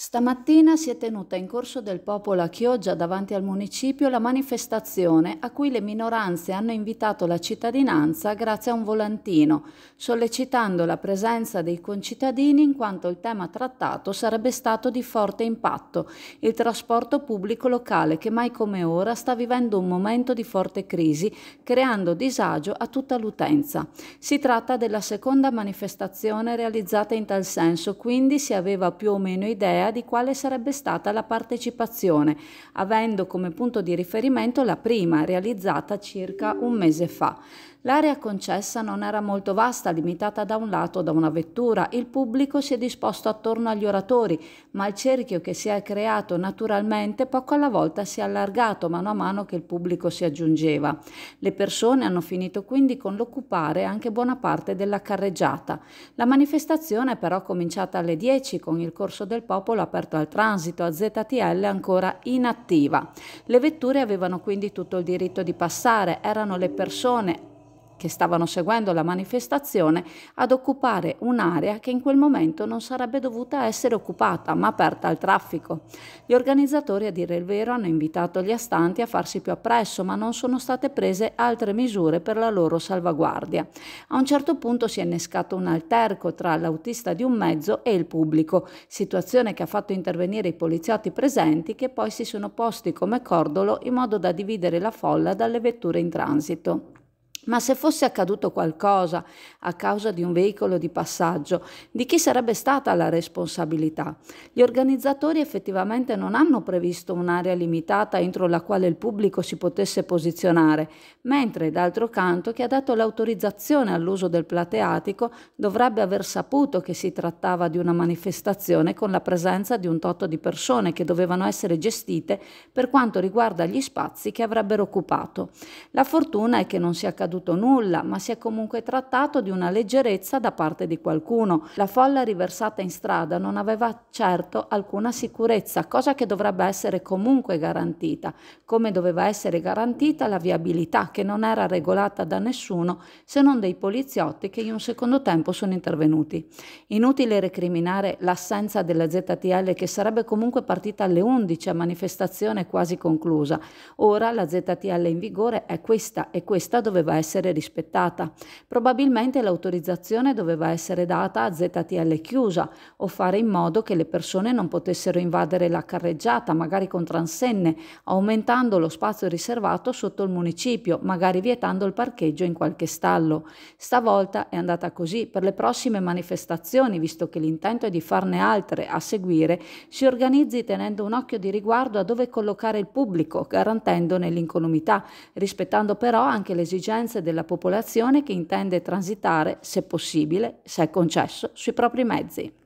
Stamattina si è tenuta in corso del popolo a Chioggia davanti al municipio la manifestazione a cui le minoranze hanno invitato la cittadinanza grazie a un volantino, sollecitando la presenza dei concittadini in quanto il tema trattato sarebbe stato di forte impatto, il trasporto pubblico locale che mai come ora sta vivendo un momento di forte crisi, creando disagio a tutta l'utenza. Si tratta della seconda manifestazione realizzata in tal senso, quindi si aveva più o meno idea idea di quale sarebbe stata la partecipazione, avendo come punto di riferimento la prima, realizzata circa un mese fa. L'area concessa non era molto vasta, limitata da un lato da una vettura. Il pubblico si è disposto attorno agli oratori, ma il cerchio che si è creato naturalmente poco alla volta si è allargato mano a mano che il pubblico si aggiungeva. Le persone hanno finito quindi con l'occupare anche buona parte della carreggiata. La manifestazione è però cominciata alle 10 con il corso del popolo volo aperto al transito a ZTL ancora inattiva. Le vetture avevano quindi tutto il diritto di passare, erano le persone che stavano seguendo la manifestazione ad occupare un'area che in quel momento non sarebbe dovuta essere occupata ma aperta al traffico. Gli organizzatori a dire il vero hanno invitato gli astanti a farsi più appresso ma non sono state prese altre misure per la loro salvaguardia. A un certo punto si è innescato un alterco tra l'autista di un mezzo e il pubblico, situazione che ha fatto intervenire i poliziotti presenti che poi si sono posti come cordolo in modo da dividere la folla dalle vetture in transito. Ma se fosse accaduto qualcosa a causa di un veicolo di passaggio, di chi sarebbe stata la responsabilità? Gli organizzatori effettivamente non hanno previsto un'area limitata entro la quale il pubblico si potesse posizionare, mentre d'altro canto chi ha dato l'autorizzazione all'uso del plateatico dovrebbe aver saputo che si trattava di una manifestazione con la presenza di un totto di persone che dovevano essere gestite per quanto riguarda gli spazi che avrebbero occupato. La fortuna è che non sia accaduto accaduto nulla, ma si è comunque trattato di una leggerezza da parte di qualcuno. La folla riversata in strada non aveva certo alcuna sicurezza, cosa che dovrebbe essere comunque garantita, come doveva essere garantita la viabilità che non era regolata da nessuno se non dei poliziotti che in un secondo tempo sono intervenuti. Inutile recriminare l'assenza della ZTL che sarebbe comunque partita alle 11 a manifestazione quasi conclusa. Ora la ZTL in vigore è questa e questa doveva essere rispettata. Probabilmente l'autorizzazione doveva essere data a ZTL chiusa o fare in modo che le persone non potessero invadere la carreggiata, magari con transenne, aumentando lo spazio riservato sotto il municipio, magari vietando il parcheggio in qualche stallo. Stavolta è andata così. Per le prossime manifestazioni, visto che l'intento è di farne altre a seguire, si organizzi tenendo un occhio di riguardo a dove collocare il pubblico, garantendone l'incolumità, rispettando però anche l'esigenza preferenze della popolazione che intende transitare, se possibile, se è concesso, sui propri mezzi.